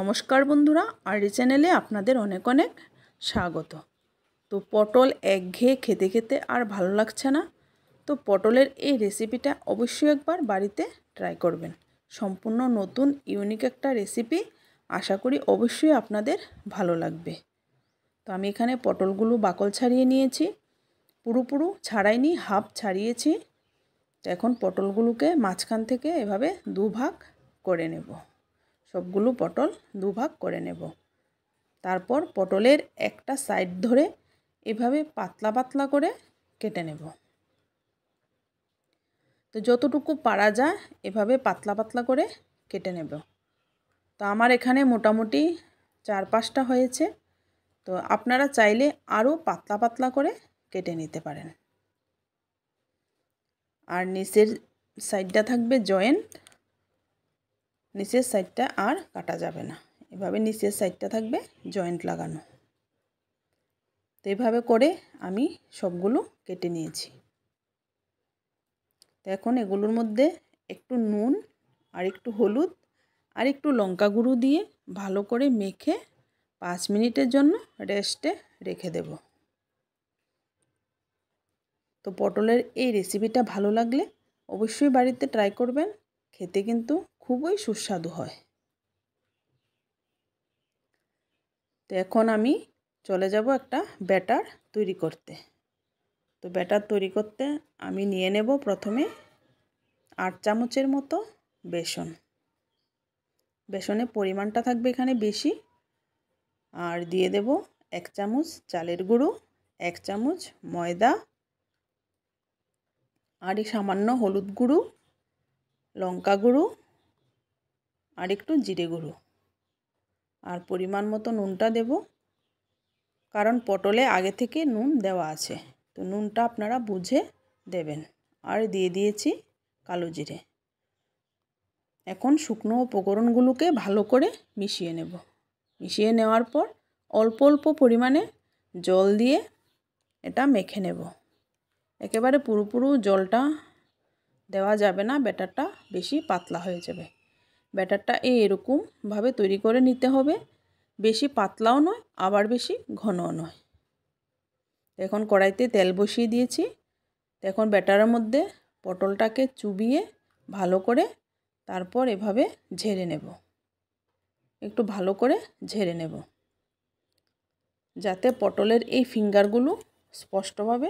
নমস্কার বন্ধুরা আর এই চ্যানেলে আপনাদের অনেক অনেক স্বাগত তো পটল একঘেয়ে খেতে খেতে আর ভালো লাগছে না তো পটলের এই রেসিপিটা অবশ্যই একবার বাড়িতে ট্রাই করবেন সম্পূর্ণ নতুন ইউনিক একটা রেসিপি আশা করি অবশ্যই আপনাদের ভালো লাগবে তো আমি এখানে পটলগুলো বাকল ছাড়িয়ে নিয়েছি পুরোপুরু ছাড়াইনি হাফ ছাড়িয়েছি তো এখন পটলগুলোকে মাঝখান থেকে এভাবে দুভাগ করে নেব সবগুলো পটল দুভাগ করে নেব তারপর পটলের একটা সাইড ধরে এভাবে পাতলা পাতলা করে কেটে নেব তো যতটুকু পারা যায় এভাবে পাতলা পাতলা করে কেটে নেব তো আমার এখানে মোটামুটি চার পাঁচটা হয়েছে তো আপনারা চাইলে আরও পাতলা পাতলা করে কেটে নিতে পারেন আর নিচের সাইডটা থাকবে জয়েন্ট নিচের সাইডটা আর কাটা যাবে না এভাবে নিচের সাইডটা থাকবে জয়েন্ট লাগানো তো এভাবে করে আমি সবগুলো কেটে নিয়েছি তো এখন এগুলোর মধ্যে একটু নুন আর একটু হলুদ আর একটু লঙ্কা গুঁড়ো দিয়ে ভালো করে মেখে পাঁচ মিনিটের জন্য রেস্টে রেখে দেব তো পটলের এই রেসিপিটা ভালো লাগলে অবশ্যই বাড়িতে ট্রাই করবেন খেতে কিন্তু খুবই সুস্বাদু হয় তো এখন আমি চলে যাব একটা ব্যাটার তৈরি করতে তো ব্যাটার তৈরি করতে আমি নিয়ে নেব প্রথমে আট চামচের মতো বেসন বেসনের পরিমাণটা থাকবে এখানে বেশি আর দিয়ে দেব এক চামচ চালের গুঁড়ো এক চামচ ময়দা আর এই সামান্য হলুদ গুঁড়ো লঙ্কা গুঁড়ো আর একটু জিরে গুঁড়ো আর পরিমাণ মতো নুনটা দেব কারণ পটলে আগে থেকে নুন দেওয়া আছে তো নুনটা আপনারা বুঝে দেবেন আর দিয়ে দিয়েছি কালো জিরে এখন শুকনো উপকরণগুলোকে ভালো করে মিশিয়ে নেব মিশিয়ে নেওয়ার পর অল্প অল্প পরিমাণে জল দিয়ে এটা মেখে নেব একেবারে পুরোপুরো জলটা দেওয়া যাবে না ব্যাটারটা বেশি পাতলা হয়ে যাবে ব্যাটারটা এরকমভাবে তৈরি করে নিতে হবে বেশি পাতলাও নয় আবার বেশি ঘনও নয় এখন কড়াইতে তেল বসিয়ে দিয়েছি এখন ব্যাটারের মধ্যে পটলটাকে চুবিয়ে ভালো করে তারপর এভাবে ঝেড়ে নেব একটু ভালো করে ঝেড়ে নেব যাতে পটলের এই ফিঙ্গারগুলো স্পষ্টভাবে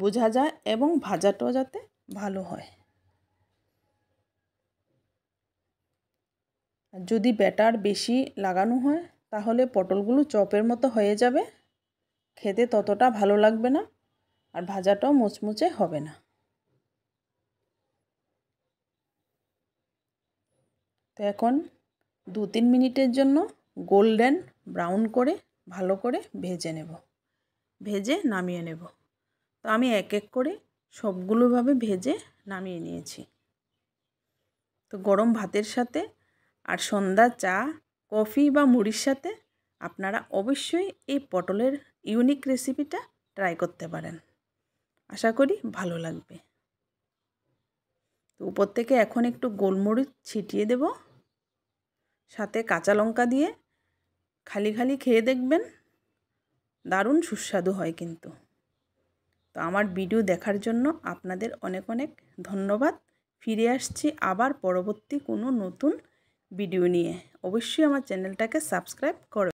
বোঝা যায় এবং ভাজাটাও যাতে ভালো হয় যদি ব্যাটার বেশি লাগানো হয় তাহলে পটলগুলো চপের মতো হয়ে যাবে খেতে ততটা ভালো লাগবে না আর ভাজাটাও মুচমুচে হবে না তো এখন দু তিন মিনিটের জন্য গোল্ডেন ব্রাউন করে ভালো করে ভেজে নেব ভেজে নামিয়ে নেব তো আমি এক এক করে সবগুলোভাবে ভেজে নামিয়ে নিয়েছি তো গরম ভাতের সাথে আর সন্ধ্যা চা কফি বা মুড়ির সাথে আপনারা অবশ্যই এই পটলের ইউনিক রেসিপিটা ট্রাই করতে পারেন আশা করি ভালো লাগবে তো উপর থেকে এখন একটু গোলমরিচ ছিটিয়ে দেব সাথে কাঁচা লঙ্কা দিয়ে খালি খালি খেয়ে দেখবেন দারুণ সুস্বাদু হয় কিন্তু তো আমার ভিডিও দেখার জন্য আপনাদের অনেক অনেক ধন্যবাদ ফিরে আসছি আবার পরবর্তী কোনো নতুন ভিডিও নিয়ে অবশ্যই আমার চ্যানেলটাকে সাবস্ক্রাইব করো